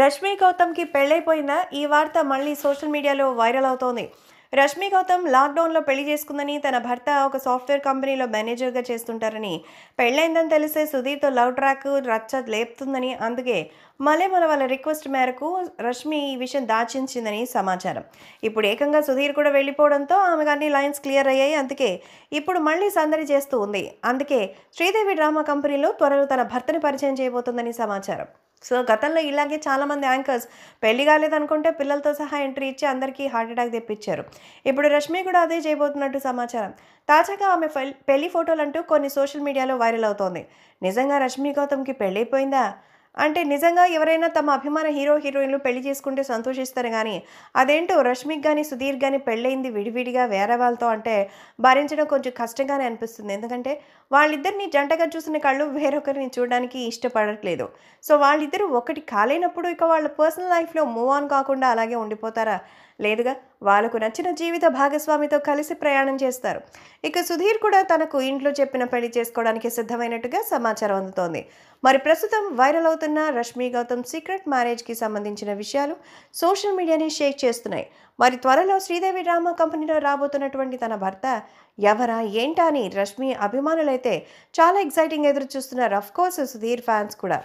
రష్మి గౌతమ్కి పెళ్ళైపోయిన ఈ వార్త మళ్ళీ సోషల్ మీడియాలో వైరల్ అవుతోంది రష్మి గౌతమ్ లాక్డౌన్లో పెళ్లి చేసుకుందని తన భర్త ఒక సాఫ్ట్వేర్ కంపెనీలో మేనేజర్గా చేస్తుంటారని పెళ్ళైందని తెలిసే సుధీర్తో లవ్ ట్రాక్ రచ్చ లేపుతుందని అందుకే మలేమల వాళ్ళ రిక్వెస్ట్ మేరకు రష్మి ఈ విషయం దాచించిందని సమాచారం ఇప్పుడు ఏకంగా సుధీర్ కూడా వెళ్ళిపోవడంతో ఆమెకు అన్ని లైన్స్ క్లియర్ అయ్యాయి అందుకే ఇప్పుడు మళ్ళీ సందడి చేస్తూ ఉంది అందుకే శ్రీదేవి డ్రామా కంపెనీలో త్వరలో తన భర్తని పరిచయం చేయబోతుందని సమాచారం సో గతంలో ఇలాగే చాలామంది యాంకర్స్ పెళ్లి కాలేదనుకుంటే పిల్లలతో సహా ఎంట్రీ ఇచ్చి అందరికీ హార్ట్అటాక్ తెప్పించారు ఇప్పుడు రష్మి కూడా అదే చేయబోతున్నట్టు సమాచారం తాజాగా ఆమె పెళ్లి అంటూ కొన్ని సోషల్ మీడియాలో వైరల్ అవుతోంది నిజంగా రష్మి గౌతమ్కి పెళ్ళైపోయిందా అంటే నిజంగా ఎవరైనా తమ అభిమాన హీరో హీరోయిన్లు పెళ్లి చేసుకుంటే సంతోషిస్తారు కానీ అదేంటో రష్మిక్ కానీ సుధీర్ కానీ పెళ్ళయింది విడివిడిగా వేరే వాళ్ళతో అంటే భరించడం కొంచెం కష్టంగానే అనిపిస్తుంది ఎందుకంటే వాళ్ళిద్దరిని జంటగా చూసిన కళ్ళు వేరొకరిని చూడడానికి ఇష్టపడట్లేదు సో వాళ్ళిద్దరూ ఒకటి కాలేనప్పుడు ఇక వాళ్ళ పర్సనల్ లైఫ్లో మూవ్ ఆన్ కాకుండా అలాగే ఉండిపోతారా లేదుగా వాళ్ళకు నచ్చిన జీవిత భాగస్వామితో కలిసి ప్రయాణం చేస్తారు ఇక సుధీర్ కూడా తనకు ఇంట్లో చెప్పిన పెళ్లి చేసుకోవడానికి సిద్ధమైనట్టుగా సమాచారం అందుతోంది మరి ప్రస్తుతం వైరల్ అవుతున్న రష్మి గౌతమ్ సీక్రెట్ మ్యారేజ్కి సంబంధించిన విషయాలు సోషల్ మీడియాని షేక్ చేస్తున్నాయి మరి త్వరలో శ్రీదేవి డ్రామా కంపెనీలో రాబోతున్నటువంటి తన భర్త ఎవరా ఏంటా అని రష్మి అభిమానులైతే చాలా ఎక్సైటింగ్ ఎదురు చూస్తున్నారు అఫ్కోర్స్ సుధీర్ ఫ్యాన్స్ కూడా